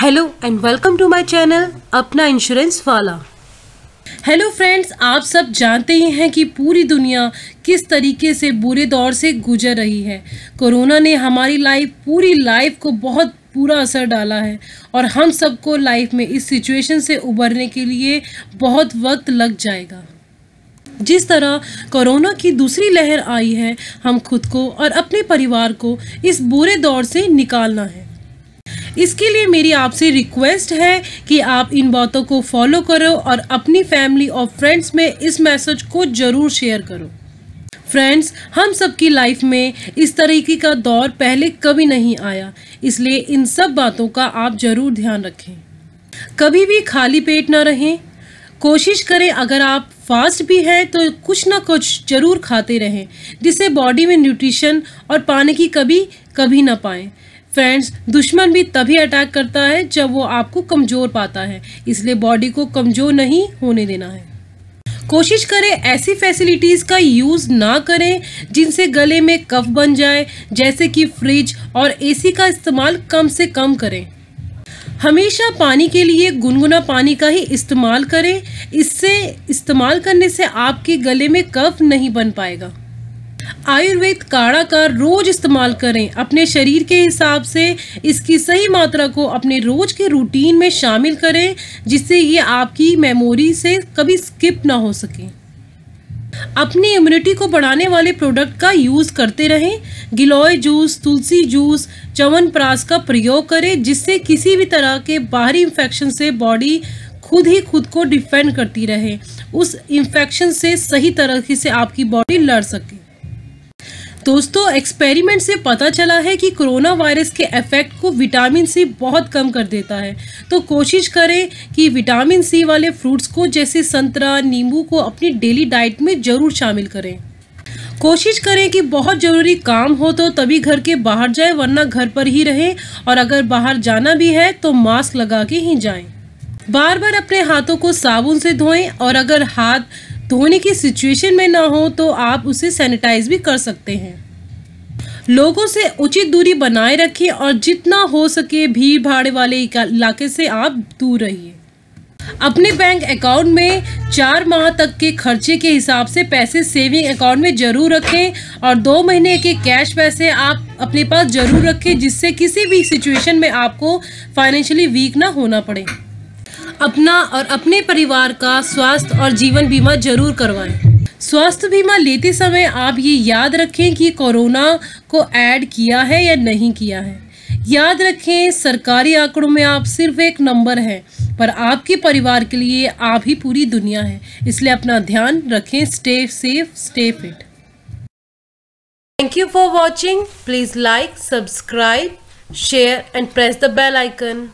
Hello and welcome to my channel अपना insurance वाला hello friends आप सब जानते ही हैं कि पूरी दुनिया किस तरीके से बुरे दौर से गुजर रही है कोरोना ने हमारी लाइफ पूरी लाइफ को बहुत पूरा असर डाला है और हम सबको लाइफ में इस सिचुएशन से उबरने के लिए बहुत वक्त लग जाएगा जिस तरह कोरोना की दूसरी लहर आई है हम खुद को और अपने परिवार को इस बुरे दौर से निकालना है इसके लिए मेरी आपसे रिक्वेस्ट है कि आप इन बातों को फॉलो करो और अपनी फैमिली और फ्रेंड्स में इस मैसेज को ज़रूर शेयर करो फ्रेंड्स हम सबकी लाइफ में इस तरीके का दौर पहले कभी नहीं आया इसलिए इन सब बातों का आप ज़रूर ध्यान रखें कभी भी खाली पेट ना रहें कोशिश करें अगर आप फास्ट भी हैं तो कुछ ना कुछ ज़रूर खाते रहें जिससे बॉडी में न्यूट्रिशन और पानी की कभी कभी ना पाएं फ्रेंड्स दुश्मन भी तभी अटैक करता है जब वो आपको कमज़ोर पाता है इसलिए बॉडी को कमज़ोर नहीं होने देना है कोशिश करें ऐसी फैसिलिटीज़ का यूज़ ना करें जिनसे गले में कफ बन जाए जैसे कि फ्रिज और एसी का इस्तेमाल कम से कम करें हमेशा पानी के लिए गुनगुना पानी का ही इस्तेमाल करें इससे इस्तेमाल करने से आपके गले में कफ नहीं बन पाएगा आयुर्वेद काढ़ा का रोज़ इस्तेमाल करें अपने शरीर के हिसाब से इसकी सही मात्रा को अपने रोज़ के रूटीन में शामिल करें जिससे ये आपकी मेमोरी से कभी स्किप ना हो सके अपनी इम्यूनिटी को बढ़ाने वाले प्रोडक्ट का यूज़ करते रहें गिलोय जूस तुलसी जूस प्रास का प्रयोग करें जिससे किसी भी तरह के बाहरी इन्फेक्शन से बॉडी खुद ही खुद को डिफेंड करती रहे उस इन्फेक्शन से सही तरह से आपकी बॉडी लड़ सके दोस्तों एक्सपेरिमेंट से पता चला है कि कोरोना वायरस के इफेक्ट को विटामिन सी बहुत कम कर देता है तो कोशिश करें कि विटामिन सी वाले फ्रूट्स को जैसे संतरा नींबू को अपनी डेली डाइट में ज़रूर शामिल करें कोशिश करें कि बहुत ज़रूरी काम हो तो तभी घर के बाहर जाए वरना घर पर ही रहें और अगर बाहर जाना भी है तो मास्क लगा के ही जाएं। बार बार अपने हाथों को साबुन से धोएं और अगर हाथ धोने की सिचुएशन में ना हो तो आप उसे सैनिटाइज भी कर सकते हैं लोगों से उचित दूरी बनाए रखें और जितना हो सके भीड़ भाड़ वाले इलाके से आप दूर रहिए अपने बैंक अकाउंट में चार माह तक के खर्चे के हिसाब से पैसे सेविंग अकाउंट में जरूर रखें और दो महीने के कैश पैसे आप अपने पास जरूर रखें जिससे किसी भी सिचुएशन में आपको फाइनेंशियली वीक ना होना पड़े अपना और अपने परिवार का स्वास्थ्य और जीवन बीमा जरूर करवाएं स्वास्थ्य बीमा लेते समय आप ये याद रखें कि कोरोना को ऐड किया है या नहीं किया है याद रखें सरकारी आंकड़ों में आप सिर्फ एक नंबर हैं पर आपके परिवार के लिए आप ही पूरी दुनिया है इसलिए अपना ध्यान रखें stay safe stay fit thank you for watching please like subscribe share and press the bell icon